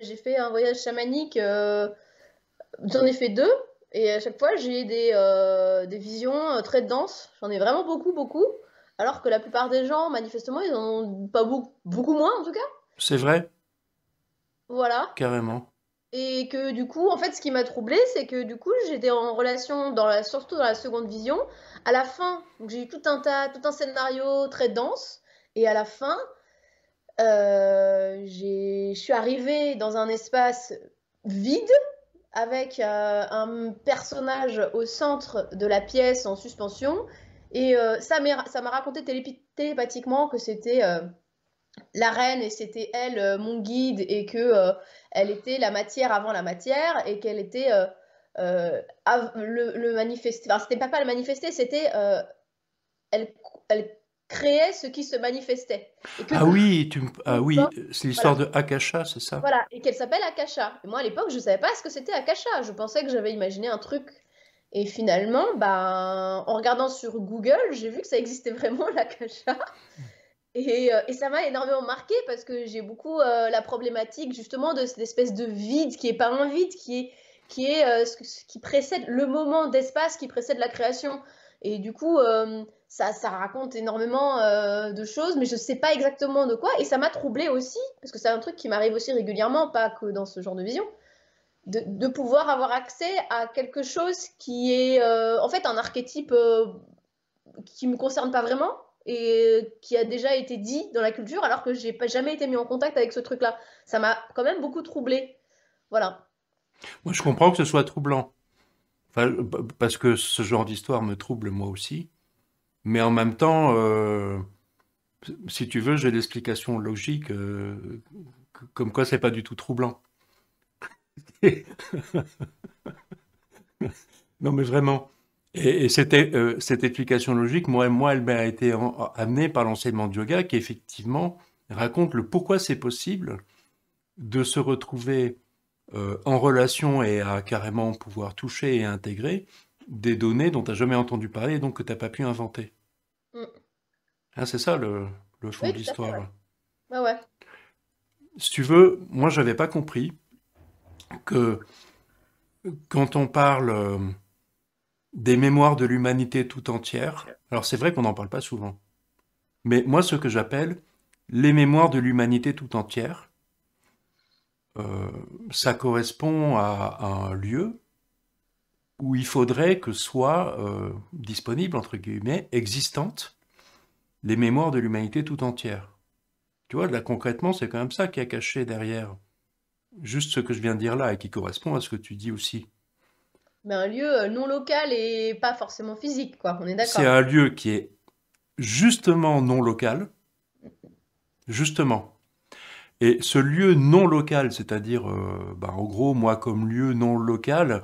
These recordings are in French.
J'ai fait un voyage chamanique, euh, j'en ai fait deux, et à chaque fois j'ai des, euh, des visions euh, très denses. J'en ai vraiment beaucoup, beaucoup. Alors que la plupart des gens, manifestement, ils en ont pas beaucoup, beaucoup moins en tout cas. C'est vrai. Voilà. Carrément. Et que du coup, en fait, ce qui m'a troublé, c'est que du coup, j'étais en relation, dans la, surtout dans la seconde vision. À la fin, j'ai eu tout un tas, tout un scénario très dense. Et à la fin, euh, je suis arrivée dans un espace vide avec euh, un personnage au centre de la pièce en suspension. Et euh, ça m'a raconté télépathiquement que c'était la reine et c'était elle mon guide et que elle était la matière avant la matière et qu'elle était le, manifeste... manifesté. Enfin, c'était pas pas le manifesté, c'était elle, elle, créait ce qui se manifestait. Ah, ah oui, tu euh, oui, c'est l'histoire de Akasha, c'est ça Voilà, et qu'elle s'appelle Akasha. moi à l'époque, je ne savais pas ce que c'était Akasha. Je pensais que j'avais imaginé un truc. Et finalement, ben, en regardant sur Google, j'ai vu que ça existait vraiment l'Akasha. Et, euh, et, ça m'a énormément marqué parce que j'ai beaucoup euh, la problématique justement de cette espèce de vide qui n'est pas un vide, qui est, qui est ce qui précède le moment d'espace qui précède la création. Et du coup, ça, ça raconte énormément euh, de choses, mais je sais pas exactement de quoi. Et ça m'a troublé aussi, parce que c'est un truc qui m'arrive aussi régulièrement, pas que dans ce genre de vision, de, pouvoir avoir accès à quelque chose qui est euh, en fait un archétype euh, qui me concerne pas vraiment et qui a déjà été dit dans la culture, alors que j'ai pas jamais été mis en contact avec ce truc-là. Ça m'a quand même beaucoup troublé. Voilà. Moi, je comprends que ce soit troublant. parce que ce genre d'histoire me trouble moi aussi. Mais en même temps, euh, si tu veux, j'ai l'explication logique, euh, comme quoi c'est pas du tout troublant. non, mais vraiment. Et, c'était, euh, cette explication logique, moi, moi elle m'a été amenée par l'enseignement de yoga qui, effectivement, raconte le pourquoi c'est possible de se retrouver en relation et à carrément pouvoir toucher et intégrer des données dont tu n'as jamais entendu parler et donc que tu n'as pas pu inventer. Mm. Ah, c'est ça le, fond de l'histoire. Ouais. ouais. Si tu veux, moi j'avais pas compris que quand on parle euh, des mémoires de l'humanité tout entière, alors c'est vrai qu'on n'en parle pas souvent, mais moi ce que j'appelle les mémoires de l'humanité tout entière, euh, ça correspond à un lieu, où il faudrait que soient euh, disponibles, entre guillemets, existantes, les mémoires de l'humanité tout entière. Tu vois, là concrètement, c'est quand même ça qui est caché derrière juste ce que je viens de dire là et qui correspond à ce que tu dis aussi. Mais ben, un lieu euh, non local et pas forcément physique, quoi, on est d'accord. C'est un lieu qui est justement non local, justement. Et ce lieu non local, c'est-à-dire, euh, ben, en gros, moi comme lieu non local,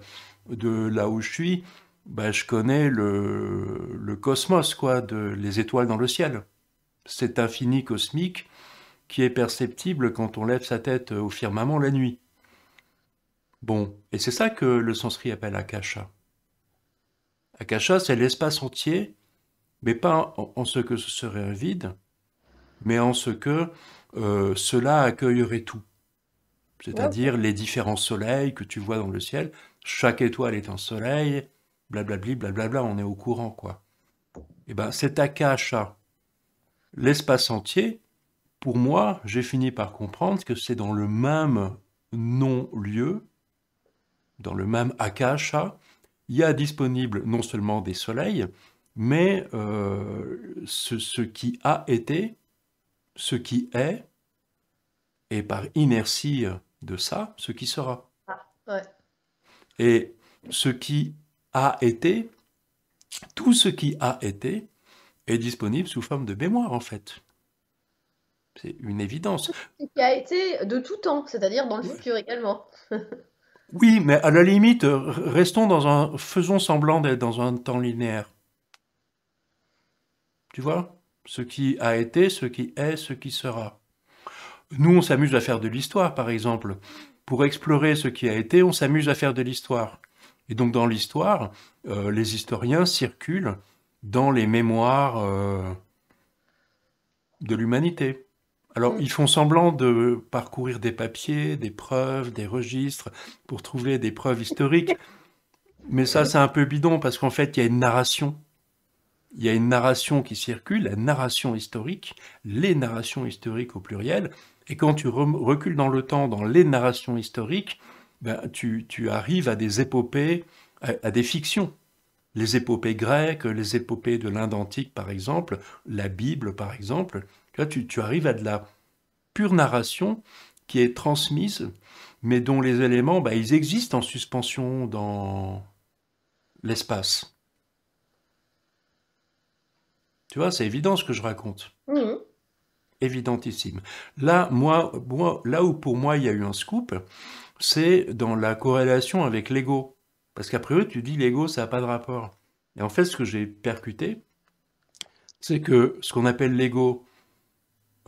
de là où je suis, bah, je connais le, cosmos, quoi, de, les étoiles dans le ciel. Cet infini cosmique qui est perceptible quand on lève sa tête euh, au firmament la nuit. Bon, et c'est ça que le sanskrit appelle akasha. Akasha, c'est l'espace entier, mais pas en, ce que ce serait un vide, mais en ce que euh, cela accueillerait tout. C'est-à-dire les différents soleils que tu vois dans le ciel, chaque étoile est un soleil, blablabli, blablabla, on est au courant, quoi. Et eh ben, cet akasha, l'espace entier, pour moi, j'ai fini par comprendre que c'est dans le même non-lieu, dans le même akasha, il y a disponible non seulement des soleils, mais euh, ce, qui a été, ce qui est, et par inertie de ça, ce qui sera. Ah, ouais. Et ce qui a été, tout ce qui a été, est disponible sous forme de mémoire, en fait. C'est une évidence. Ce qui a été de tout temps, c'est-à-dire dans le futur également. oui, mais à la limite, euh, restons dans un. faisons semblant d'être dans un temps linéaire. Tu vois Ce qui a été, ce qui est, ce qui sera. Nous, on s'amuse à faire de l'histoire, par exemple pour explorer ce qui a été, on s'amuse à faire de l'histoire. Et donc dans l'histoire, euh, les historiens circulent dans les mémoires euh, de l'humanité. Alors mm. ils font semblant de parcourir des papiers, des preuves, des registres pour trouver des preuves historiques. Mais ça c'est un peu bidon parce qu'en fait il y a une narration. Il y a une narration qui circule, la narration historique, les narrations historiques au pluriel, et quand tu recules dans le temps, dans les narrations historiques, ben, tu, arrives à des épopées, à, des fictions. Les épopées grecques, les épopées de l'Inde antique, par exemple, la Bible, par exemple. Là, tu, arrives à de la pure narration qui est transmise, mais dont les éléments, ben, ils existent en suspension dans l'espace. Tu vois, c'est évident ce que je raconte. Mmh évidentissime. Là, moi, là où pour moi il y a eu un scoop, c'est dans la corrélation avec l'ego. Parce qu'après eux, tu dis l'ego, ça n'a pas de rapport. Et en fait, ce que j'ai percuté, c'est que ce qu'on appelle l'ego,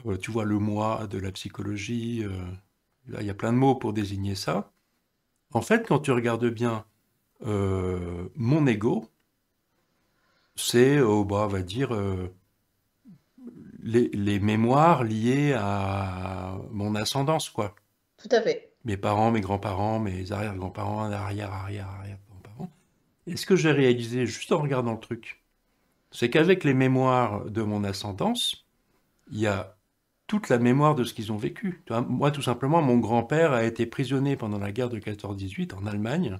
euh, tu vois le moi de la psychologie, euh, là, il y a plein de mots pour désigner ça. En fait, quand tu regardes bien euh, mon ego, c'est, au oh, bas on va dire, les, mémoires liées à mon ascendance, quoi. Tout à fait. Mes parents, mes grands-parents, mes arrière-grands-parents, arrière, arrière, arrière-grands-parents. Et ce que j'ai réalisé juste en regardant le truc, c'est qu'avec les mémoires de mon ascendance, il y a toute la mémoire de ce qu'ils ont vécu. Moi, tout simplement, mon grand-père a été prisonnier pendant la guerre de 14-18 en Allemagne.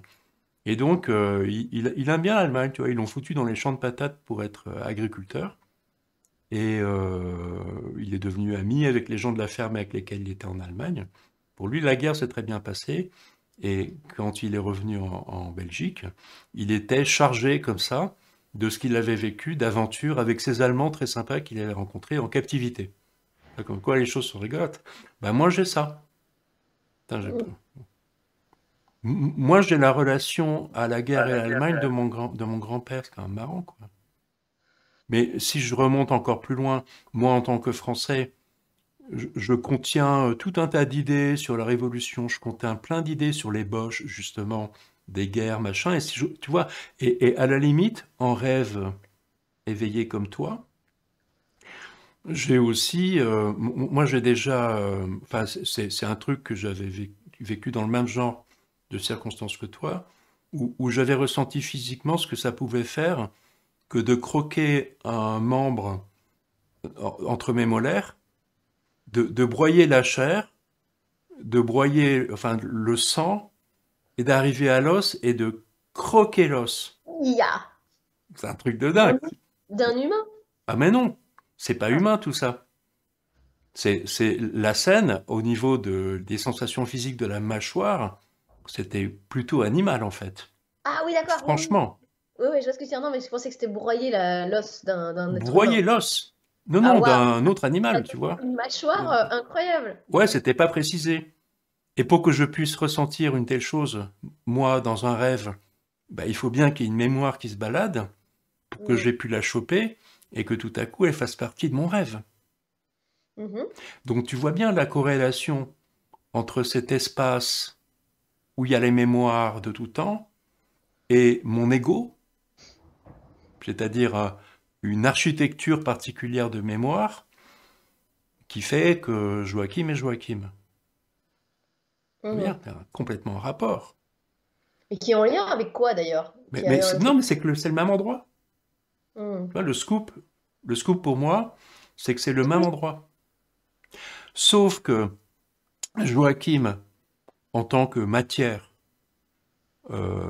Et donc, euh, il, aime bien l'Allemagne, tu vois. Ils l'ont foutu dans les champs de patates pour être euh, agriculteur. Et euh, il est devenu ami avec les gens de la ferme avec lesquels il était en Allemagne. Pour lui, la guerre s'est très bien passée. Et quand il est revenu en, Belgique, il était chargé comme ça de ce qu'il avait vécu d'aventure avec ces Allemands très sympas qu'il avait rencontrés en captivité. Comme quoi les choses sont rigolotes. Ben moi j'ai ça. Moi j'ai la relation à la guerre et à l'Allemagne de mon grand de mon grand-père, c'est quand même marrant quoi. Mais si je remonte encore plus loin, moi en tant que Français, je, contiens euh, tout un tas d'idées sur la Révolution, je contiens plein d'idées sur les Boches, justement, des guerres, machin. Et si tu vois, et, à la limite, en rêve éveillé comme toi, j'ai aussi, euh, moi j'ai déjà, euh, c'est un truc que j'avais vécu dans le même genre de circonstances que toi, où j'avais ressenti physiquement ce que ça pouvait faire que de croquer un membre entre mes molaires, de, broyer la chair, de broyer enfin, le sang, et d'arriver à l'os et de croquer l'os. C'est un truc de dingue. D'un humain Ah mais non, c'est pas humain tout ça. C'est la scène au niveau de, des sensations physiques de la mâchoire, c'était plutôt animal en fait. Ah oui d'accord. Franchement. Oui, je vois que Non, mais pensais que c'était broyer l'os d'un. Broyer l'os Non, non, ah, d'un autre animal, tu vois. Une mâchoire euh, incroyable. Ouais, c'était pas précisé. Et pour que je puisse ressentir une telle chose, moi, dans un rêve, bah, il faut bien qu'il y ait une mémoire qui se balade pour que mm. j'ai pu la choper et que tout à coup elle fasse partie de mon rêve. Mm-hmm. Donc tu vois bien la corrélation entre cet espace où il y a les mémoires de tout temps et mon ego c'est-à-dire euh, une architecture particulière de mémoire qui fait que Joachim est Joachim. Mmh. complètement en rapport. Et qui est en lien avec quoi d'ailleurs Non, mais c'est que c'est le même endroit. Mmh. le scoop, le scoop pour moi, c'est que c'est le même mmh. endroit. Sauf que Joachim, en tant que matière, euh,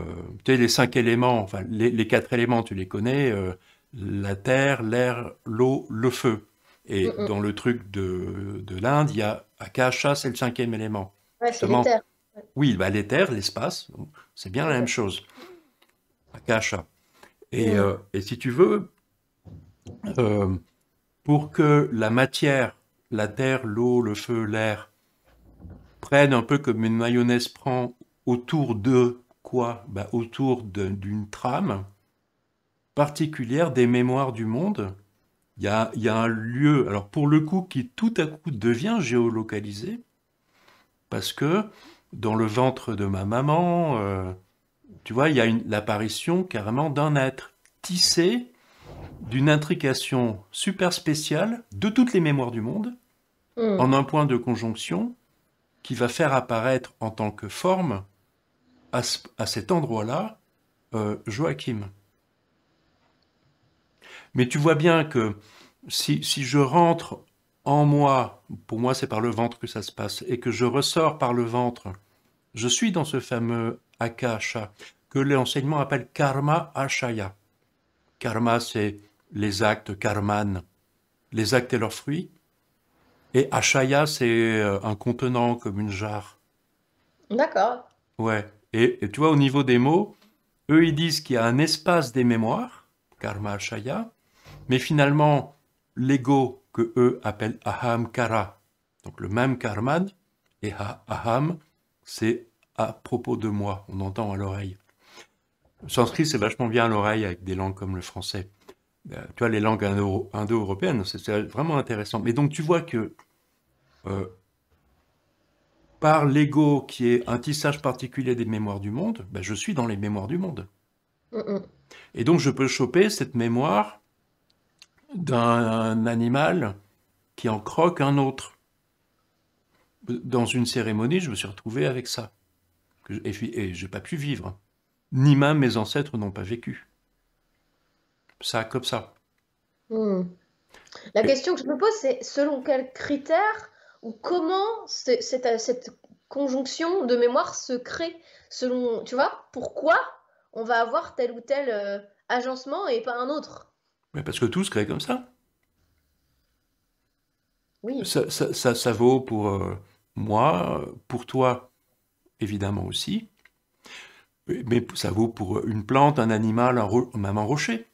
tu sais, les cinq éléments, enfin les, quatre éléments, tu les connais, euh, la terre, l'air, l'eau, le feu. Et dans le truc de, de l'Inde, il y a Akasha, c'est le cinquième élément. Oui, la Oui, bah, l'éther, l'espace, c'est bien la même chose. Akasha. Et, mm. euh, si tu veux, pour que la matière, la terre, l'eau, le feu, l'air, prennent un peu comme une mayonnaise prend autour d'eux quoi bah, Autour d'une trame particulière des mémoires du monde. Il y a, un lieu, alors pour le coup, qui tout à coup devient géolocalisé, parce que dans le ventre de ma maman, euh, tu vois, il y a l'apparition carrément d'un être tissé d'une intrication super spéciale de toutes les mémoires du monde, hmm. en un point de conjonction, qui va faire apparaître en tant que forme à, cet endroit-là euh, Joachim. Mais tu vois bien que si, si je rentre en moi, pour moi c'est par le ventre que ça se passe, et que je ressors par le ventre, je suis dans ce fameux akasha que l'enseignement appelle karma ashaya. Karma, c'est les actes karman, les actes et leurs fruits. Et ashaya, c'est euh, un contenant comme une jarre. D'accord. Ouais. Et, tu vois, au niveau des mots, eux, ils disent qu'il y a un espace des mémoires, karma shaya, mais finalement, l'ego que eux appellent aham kara, donc le même karman, et aham, c'est à propos de moi, on entend à l'oreille. Le sanskrit, c'est vachement bien à l'oreille avec des langues comme le français. Euh, tu vois, les langues indo-européennes, c'est vraiment intéressant. Mais donc, tu vois que euh, par l'ego qui est un tissage particulier des mémoires du monde, ben, je suis dans les mémoires du monde. Et donc je peux choper cette mémoire d'un animal qui en croque un autre. Dans une cérémonie, je me suis retrouvé avec ça. Et, je n'ai pas pu vivre. Ni même mes ancêtres n'ont pas vécu. Ça comme ça. Mm. La question que je me pose, c'est selon quels critères comment cette, cette conjonction de mémoire se crée selon, tu vois, pourquoi on va avoir tel ou tel euh, agencement et pas un autre. Mais parce que tout se crée comme ça. Oui. Ça, vaut pour euh, moi, pour toi, évidemment aussi. Mais ça vaut pour une plante, un animal, un même un rocher.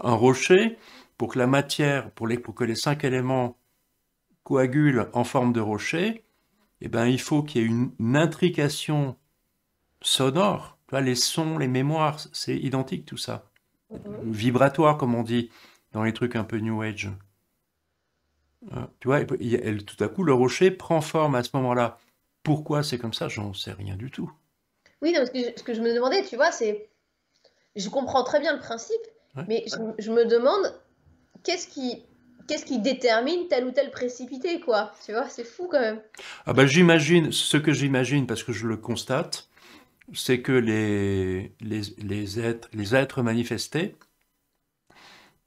Un rocher, pour que la matière, pour que les cinq éléments coagule en forme de rocher, eh ben, il faut qu'il y ait une, intrication sonore. les sons, les mémoires, c'est identique tout ça. Mhm. Vibratoire, comme on dit dans les trucs un peu New Age. Euh, tu vois, tout à coup, le rocher prend forme à ce moment-là. Pourquoi c'est comme ça J'en sais rien du tout. Oui, ce que je me demandais, tu vois, c'est. Je comprends très bien le principe, mais je me demande qu'est-ce qui qu'est-ce qui détermine telle ou telle précipité, quoi. Tu vois, c'est fou quand même. Ah ben, j'imagine, ce que j'imagine, parce que je le constate, c'est que les, les, êtres, les êtres manifestés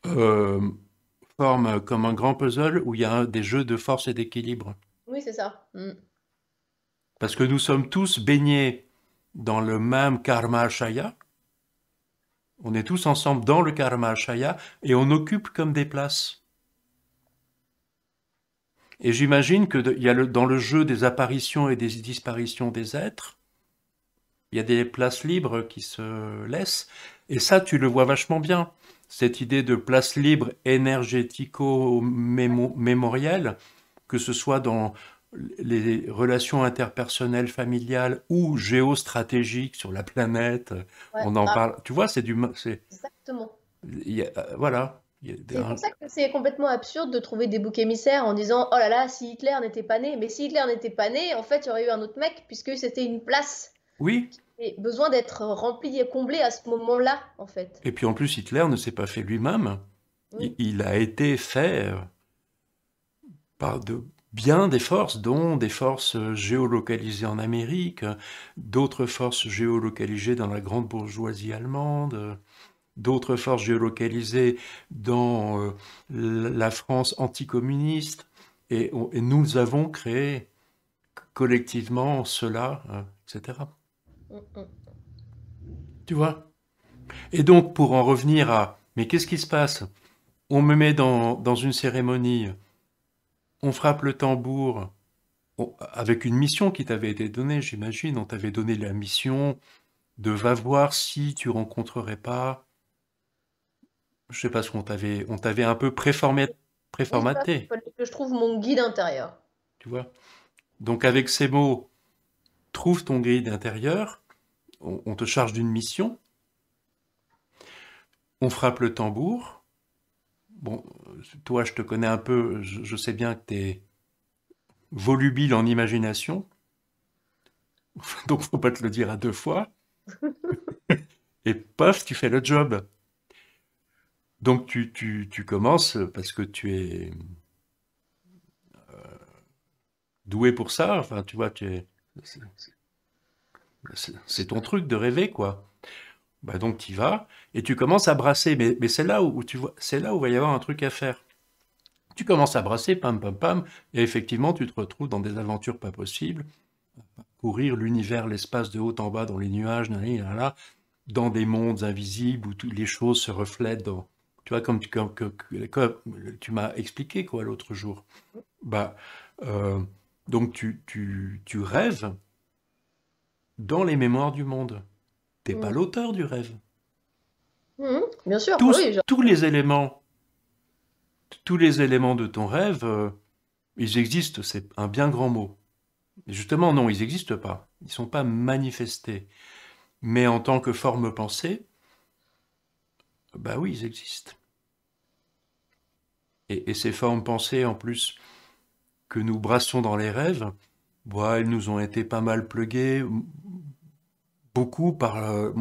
euh, forment comme un grand puzzle où il y a des jeux de force et d'équilibre. Oui, c'est ça. Mm. Parce que nous sommes tous baignés dans le même karma shaya. On est tous ensemble dans le karma shaya et on occupe comme des places. Et j'imagine que y a le, dans le jeu des apparitions et des disparitions des êtres, il y a des places libres qui se laissent. Et ça, tu le vois vachement bien. Cette idée de place libre énergético-mémorielle, que ce soit dans les relations interpersonnelles, familiales ou géostratégiques sur la planète, on en parle. Tu vois, c'est du. Exactement. A, euh, voilà. C'est pour ça que c'est complètement absurde de trouver des boucs émissaires en disant oh là là, si Hitler n'était pas né. Mais si Hitler n'était pas né, en fait, il y aurait eu un autre mec, puisque c'était une place. Oui. Qui besoin d'être remplie et comblée à ce moment-là, en fait. Et puis en plus, Hitler ne s'est pas fait lui-même. Il a été fait euh, par de bien des forces, dont des forces euh, géolocalisées en Amérique, d'autres forces géolocalisées dans la grande bourgeoisie allemande. Euh, d'autres forces géolocalisées dans euh, la France anticommuniste. Et, nous avons créé collectivement cela, euh, etc. Tu vois Et donc, pour en revenir à mais qu'est-ce qui se passe On me met dans, une cérémonie, on frappe le tambour, avec une mission qui t'avait été donnée, j'imagine. On t'avait donné la mission de va voir si tu rencontrerais pas je sais pas ce qu'on t'avait, on t'avait un peu préformaté. préformaté. que je trouve mon guide intérieur. Tu vois. Donc avec ces mots, trouve ton guide intérieur. On, te charge d'une mission. On frappe le tambour. Bon, toi, je te connais un peu. Je, sais bien que tu es volubile en imagination. Donc, faut pas te le dire à deux fois. Et paf, tu fais le job. Donc tu, tu, commences parce que tu es euh, doué pour ça. Enfin, tu vois, tu es... c'est ton truc de rêver, quoi. Bah donc tu y vas et tu commences à brasser. Mais, c'est là où, tu vois, c'est là où va y avoir un truc à faire. Tu commences à brasser, pam pam pam, et effectivement tu te retrouves dans des aventures pas possibles, courir l'univers, l'espace de haut en bas, dans les nuages, dans des mondes invisibles où toutes les choses se reflètent dans, tu vois, comme, tu m'as expliqué quoi l'autre jour. Bah, euh, donc tu, rêves dans les mémoires du monde. Tu n'es pas mm. l'auteur du rêve. Mm-hmm. bien sûr. Tous, tous, les éléments, tous les éléments de ton rêve, euh, ils existent. C'est un bien grand mot. justement, non, ils n'existent pas. Ils ne sont pas manifestés. Mais en tant que forme pensée, bah oui, ils existent et, ces formes pensées en plus que nous brassons dans les rêves, bah, elles nous ont été pas mal pluguées, beaucoup par, euh,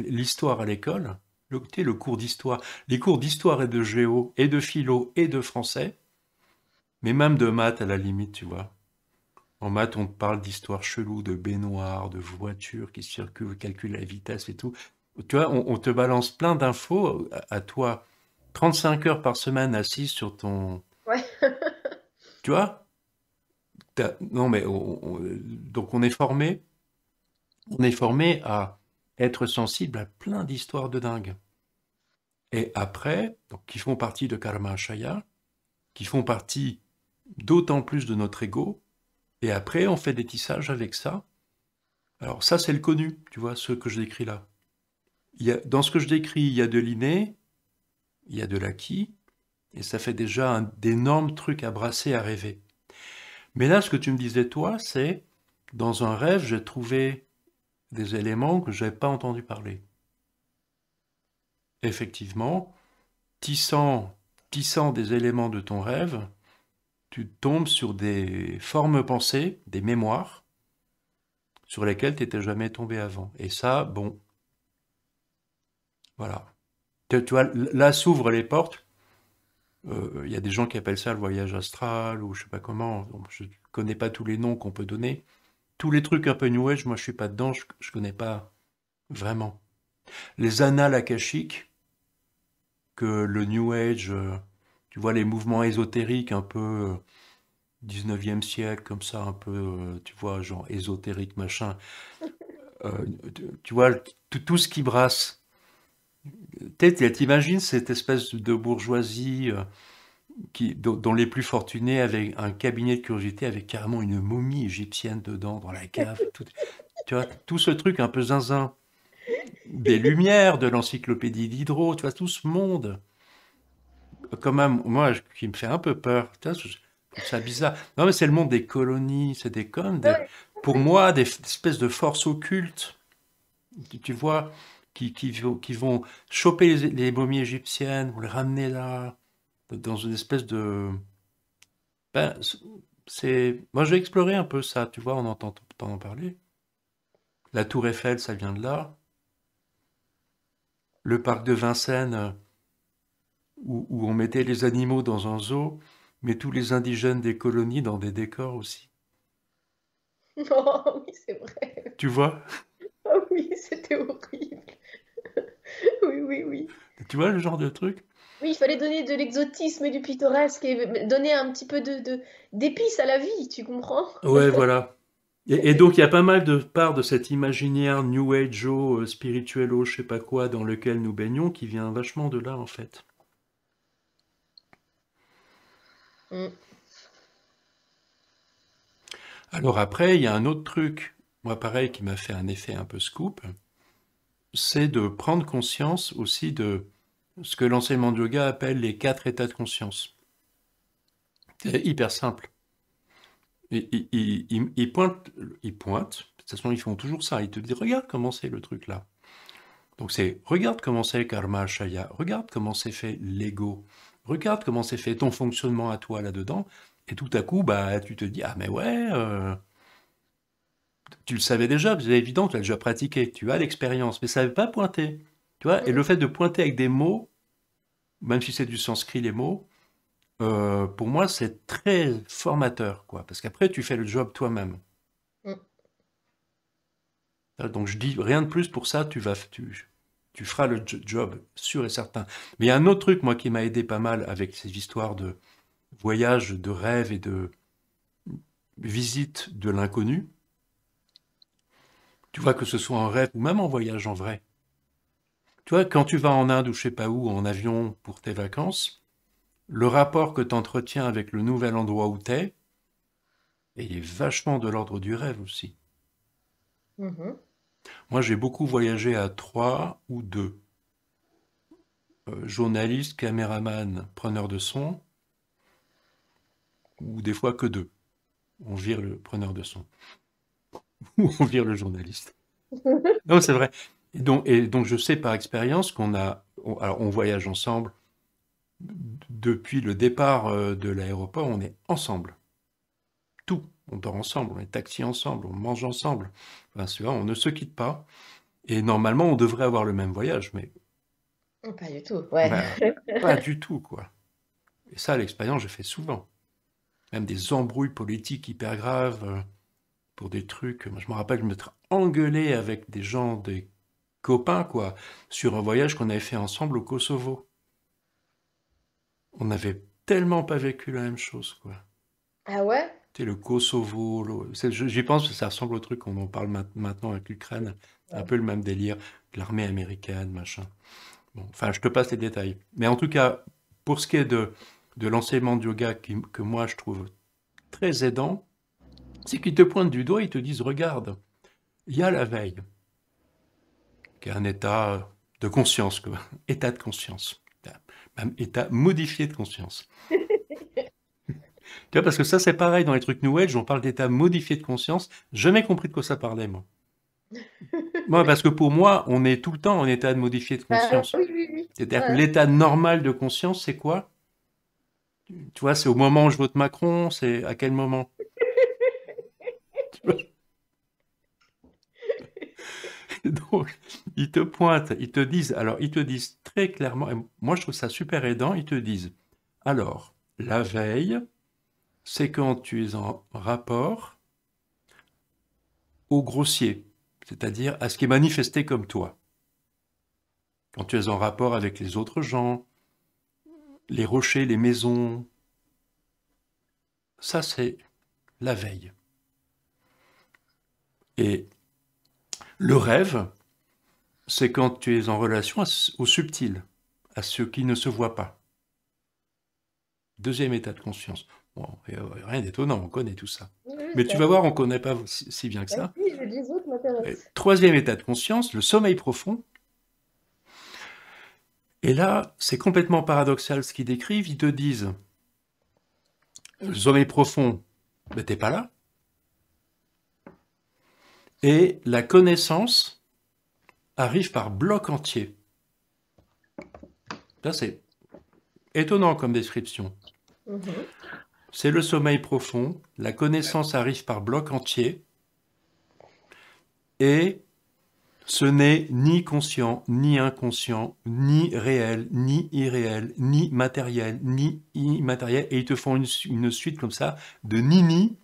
l'histoire à l'école, le, le cours d'histoire, les cours d'histoire et de géo, et de philo, et de français, mais même de maths à la limite, tu vois. En maths, on te parle d'histoires cheloues, de baignoires, de voitures qui circulent, calculent la vitesse et tout. Tu vois, on, te balance plein d'infos euh, à toi 35 heures par semaine assise sur ton. Ouais. tu vois Non, mais donc on est formé, on est formé à être sensible à plein d'histoires de dingue. Et après, donc, qui font partie de Karma Ashaya, qui font partie d'autant plus de notre ego. Et après, on fait des tissages avec ça. Alors ça, c'est le connu, tu vois, ce que je décris là. Il dans ce que je décris, il y a de l'inné, il y a de l'acquis, et ça fait déjà d'énormes trucs à brasser, à rêver. Mais là, ce que tu me disais, toi, c'est, dans un rêve, j'ai trouvé des éléments que je n'avais pas entendu parler. Effectivement, tissant, tissant des éléments de ton rêve, tu tombes sur des formes pensées, des mémoires, sur lesquelles tu n'étais jamais tombé avant. Et ça, bon, voilà là s'ouvrent les portes. Il euh, y a des gens qui appellent ça le voyage astral ou je sais pas comment. Je connais pas tous les noms qu'on peut donner. Tous les trucs un peu New Age, moi je suis pas dedans, je, connais pas vraiment. Les annales akashiques, que le New Age, euh, tu vois, les mouvements ésotériques un peu 19e euh, siècle, comme ça, un peu, tu vois, genre ésotérique, machin. tu, vois, tout ce qui brasse T'imagines cette espèce de bourgeoisie euh, qui, dont, les plus fortunés avaient un cabinet de curiosité avec carrément une momie égyptienne dedans, dans la cave. Tout, tu vois, tout ce truc un peu zinzin. Des lumières, de l'encyclopédie d'Hydro, tu vois, tout ce monde. Quand même, moi, qui me fait un peu peur. Tu ça bizarre. Non, mais c'est le monde des colonies, c'est des comme, pour moi, des espèces de forces occultes. tu vois, qui, qui, vont choper les, momies égyptiennes, ou les ramener là, dans une espèce de... Ben, c'est... Moi, j'ai exploré un peu ça, tu vois, on entend en parler. La tour Eiffel, ça vient de là. Le parc de Vincennes, où, où on mettait les animaux dans un zoo, mais tous les indigènes des colonies dans des décors aussi. Non, oh oui, c'est vrai. Tu vois Ah oui, c'était horrible. oui, oui, oui. Tu vois le genre de truc Oui, il fallait donner de l'exotisme et du pittoresque et donner un petit peu de d'épices à la vie, tu comprends Ouais, voilà. Et, donc, il y a pas mal de parts de cette imaginaire New Age, euh, spirituel ou je sais pas quoi, dans lequel nous baignons, qui vient vachement de là, en fait. Mm. Alors après, il y a un autre truc, moi pareil, qui m'a fait un effet un peu scoop c'est de prendre conscience aussi de ce que l'enseignement de yoga appelle les quatre états de conscience. C'est hyper simple. Ils pointent, il, il pointe, De toute façon, ils font toujours ça. Ils te disent regarde comment c'est le truc là. Donc c'est regarde comment c'est le karma shaya, regarde comment c'est fait l'ego, regarde comment c'est fait ton fonctionnement à toi là-dedans. Et tout à coup, bah, tu te dis ah mais ouais. Euh, tu le savais déjà, c'est évident, tu l'as déjà pratiqué, tu as l'expérience, mais ça ne veut pas pointer. Tu vois Et le fait de pointer avec des mots, même si c'est du sanskrit les mots, euh, pour moi, c'est très formateur, quoi. Parce qu'après, tu fais le job toi-même. Mm. Donc, je dis rien de plus pour ça, tu vas, tu, tu feras le job, sûr et certain. Mais il y a un autre truc, moi, qui m'a aidé pas mal avec ces histoires de voyage, de rêve et de visite de l'inconnu. Tu vois, que ce soit en rêve ou même en voyage en vrai. Tu vois, quand tu vas en Inde ou je sais pas où, en avion pour tes vacances, le rapport que tu entretiens avec le nouvel endroit où tu es, il est vachement de l'ordre du rêve aussi. Mm-hmm. Moi, j'ai beaucoup voyagé à trois ou deux. Euh, journaliste, caméraman, preneur de son, ou des fois que deux. On vire le preneur de son. ou on vire le journaliste. non, c'est vrai. Et donc, je sais par expérience qu'on a, alors on voyage ensemble depuis le départ euh, de l'aéroport, on est ensemble. Tout, on dort ensemble, on est taxi ensemble, on mange ensemble. Enfin, souvent, on ne se quitte pas. Et normalement, on devrait avoir le même voyage, mais pas du tout, ouais. Bah, pas du tout, quoi. Et ça, l'expérience, je fais souvent. Même des embrouilles politiques hyper graves. Euh, pour des trucs. je me rappelle je engueulé avec des gens, des copains, quoi, sur un voyage qu'on avait fait ensemble au Kosovo. On n'avait tellement pas vécu la même chose, quoi. Ah ouais C'était le Kosovo. J'y pense que ça ressemble au truc qu'on en parle maintenant avec l'Ukraine. Un peu le même délire, l'armée américaine, machin. Bon, enfin, je te passe les détails. Mais en tout cas, pour ce qui est de, l'enseignement de yoga que moi je trouve très aidant, c'est qu'ils te pointent du doigt, ils te disent regarde, il y a la veille, qui est un état de conscience, quoi. état de conscience, même état modifié de conscience. tu vois, parce que ça, c'est pareil dans les trucs New Age, on parle d'état modifié de conscience. Jamais compris de quoi ça parlait, moi. moi, parce que pour moi, on est tout le temps en état de modifié de ah, conscience. C'est-à-dire que l'état normal de conscience, c'est quoi Tu vois, c'est au moment où je vote Macron, c'est à quel moment Donc, ils te pointent, ils te disent, alors ils te disent très clairement, et moi je trouve ça super aidant, ils te disent, alors, la veille, c'est quand tu es en rapport au grossier, c'est-à-dire à ce qui est manifesté comme toi. Quand tu es en rapport avec les autres gens, les rochers, les maisons, ça c'est la veille. Et le rêve, c'est quand tu es en relation au subtil, à ce qui ne se voit pas. Deuxième état de conscience. rien d'étonnant, on connaît tout ça. Mais tu bah vas voir, on ne connaît pas si, bien que bah ça. Troisième état de conscience, le sommeil profond. Et là, c'est complètement paradoxal ce qu'ils décrivent. Ils te disent, le sommeil profond, tu ben, t'es pas là, et la connaissance arrive par bloc entier. Ça c'est étonnant comme description. Mhm. C'est le sommeil profond. La connaissance arrive par bloc entier. Et ce n'est ni conscient, ni inconscient, ni réel, ni irréel, ni matériel, ni immatériel. Et ils te font une, une suite comme ça de ni-ni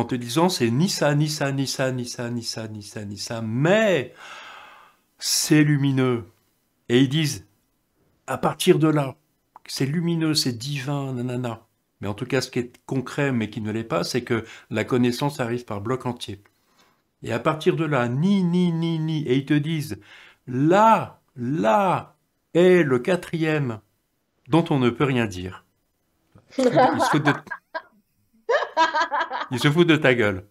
en te disant c'est ni ça, ni ça, ni ça, ni ça, ni ça, ni ça, ni ça, mais c'est lumineux. Et ils disent, à partir de là, c'est lumineux, c'est divin, nanana. Mais en tout cas, ce qui est concret, mais qui ne l'est pas, c'est que la connaissance arrive par bloc entier. Et à partir de là, ni, ni, ni, ni, et ils te disent, là, là est le quatrième dont on ne peut rien dire. Il se fout de ta gueule.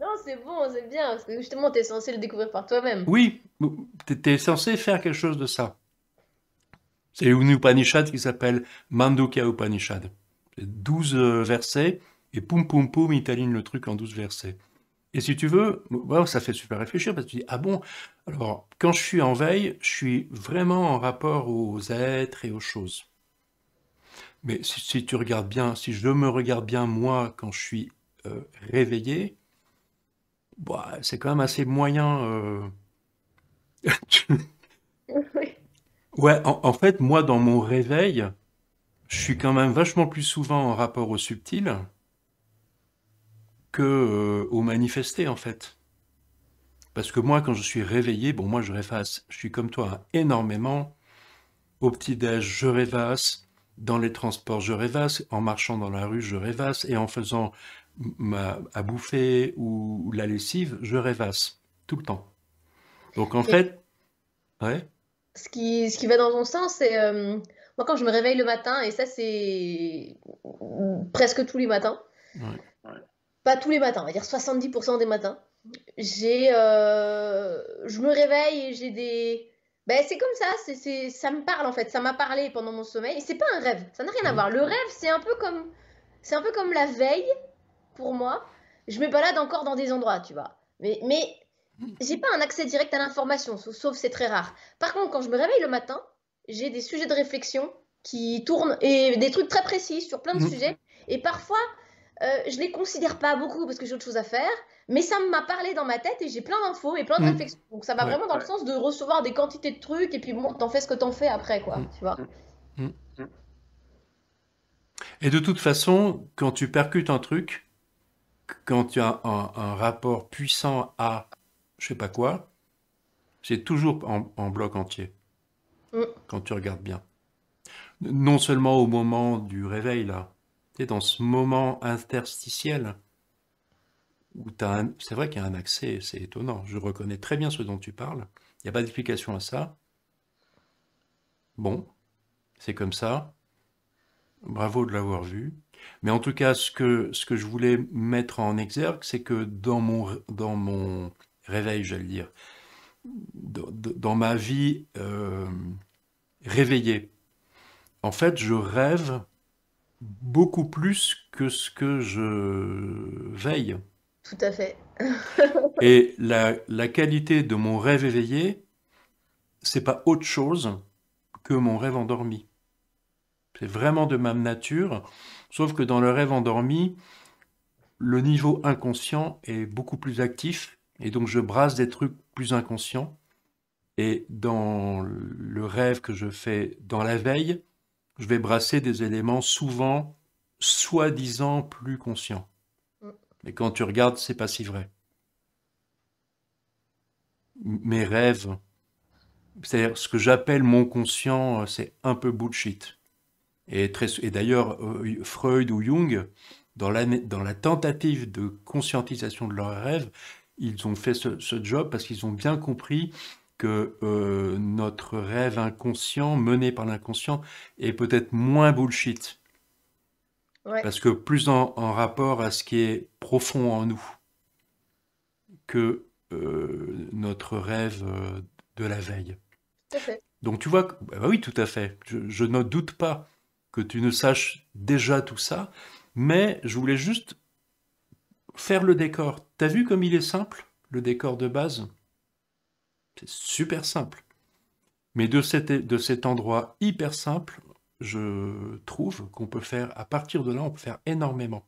Non, c'est bon, c'est bien. Parce que justement, tu es censé le découvrir par toi-même. Oui, tu es censé faire quelque chose de ça. C'est une Upanishad qui s'appelle Mandukya Upanishad. C'est 12 euh, versets et poum poum poum, il t'aligne le truc en 12 versets. Et si tu veux, ça fait super réfléchir parce que tu dis Ah bon, alors quand je suis en veille, je suis vraiment en rapport aux êtres et aux choses. Mais si, si tu regardes bien, si je me regarde bien moi quand je suis euh, réveillé, bah, c'est quand même assez moyen. Euh. ouais, en, fait, moi, dans mon réveil, je suis quand même vachement plus souvent en rapport au subtil que euh, au manifesté, en fait. Parce que moi, quand je suis réveillé, bon, moi, je rêvasse. Je suis comme toi, énormément. Au petit-déj, je rêvasse. Dans les transports, je rêvasse. En marchant dans la rue, je rêvasse. Et en faisant ma, à bouffer ou la lessive, je rêvasse tout le temps. Donc en fait, ouais. Ce qui, ce qui va dans ton sens, c'est euh, moi quand je me réveille le matin, et ça c'est presque tous les matins, pas tous les matins, on va dire 70% des matins, j'ai, euh, je me réveille et j'ai des, ben, c'est comme ça, c'est, c'est, ça me parle en fait, ça m'a parlé pendant mon sommeil. Et c'est pas un rêve, ça n'a rien à voir. Le rêve, c'est un peu comme, c'est un peu comme la veille, pour moi, je me balade encore dans des endroits, tu vois. Mais, mais j'ai pas un accès direct à l'information, sauf c'est très rare. Par contre, quand je me réveille le matin, j'ai des sujets de réflexion qui tournent et des trucs très précis sur plein de mhm. sujets. Et parfois, euh, je les considère pas beaucoup parce que j'ai autre chose à faire, mais ça m'a parlé dans ma tête et j'ai plein d'infos et plein de mhm. réflexions. Donc ça va vraiment dans le sens de recevoir des quantités de trucs et puis bon, t'en fais ce que t'en fais après, quoi. Mhm. Tu vois. Et de toute façon, quand tu percutes un truc, quand tu as un, rapport puissant à je sais pas quoi, c'est toujours en, bloc entier. Mm. Quand tu regardes bien. Non seulement au moment du réveil, là, tu dans ce moment interstitiel où un... c'est vrai qu'il y a un accès, c'est étonnant. Je reconnais très bien ce dont tu parles. Il n'y a pas d'explication à ça. Bon, c'est comme ça. Bravo de l'avoir vu. Mais en tout cas, ce que, je voulais mettre en exergue, c'est que dans mon, dans mon réveil, j'allais dire, dans, ma vie euh, réveillée, en fait, je rêve beaucoup plus que ce que je veille. Tout à fait. Et la, la, qualité de mon rêve éveillé, c'est pas autre chose que mon rêve endormi. C'est vraiment de ma nature. Sauf que dans le rêve endormi, le niveau inconscient est beaucoup plus actif et donc je brasse des trucs plus inconscients. Et dans le rêve que je fais dans la veille, je vais brasser des éléments souvent soi-disant plus conscients. Mais mm. quand tu regardes, c'est pas si vrai. Mes rêves, c'est-à-dire ce que j'appelle mon conscient, euh, c'est un peu bullshit. Et, d'ailleurs, euh, Freud ou Jung, dans la, dans la tentative de conscientisation de leurs rêves, ils ont fait ce, job parce qu'ils ont bien compris que euh, notre rêve inconscient, mené par l'inconscient, est peut-être moins bullshit. Parce que plus en, rapport à ce qui est profond en nous que euh, notre rêve de la veille. Tout à fait. Donc tu vois, bah oui, tout à fait. Je, je ne doute pas que tu ne saches déjà tout ça, mais je voulais juste faire le décor. T'as vu comme il est simple, le décor de base C'est super simple. Mais de cet, de cet endroit hyper simple, je trouve qu'on peut faire, à partir de là, on peut faire énormément.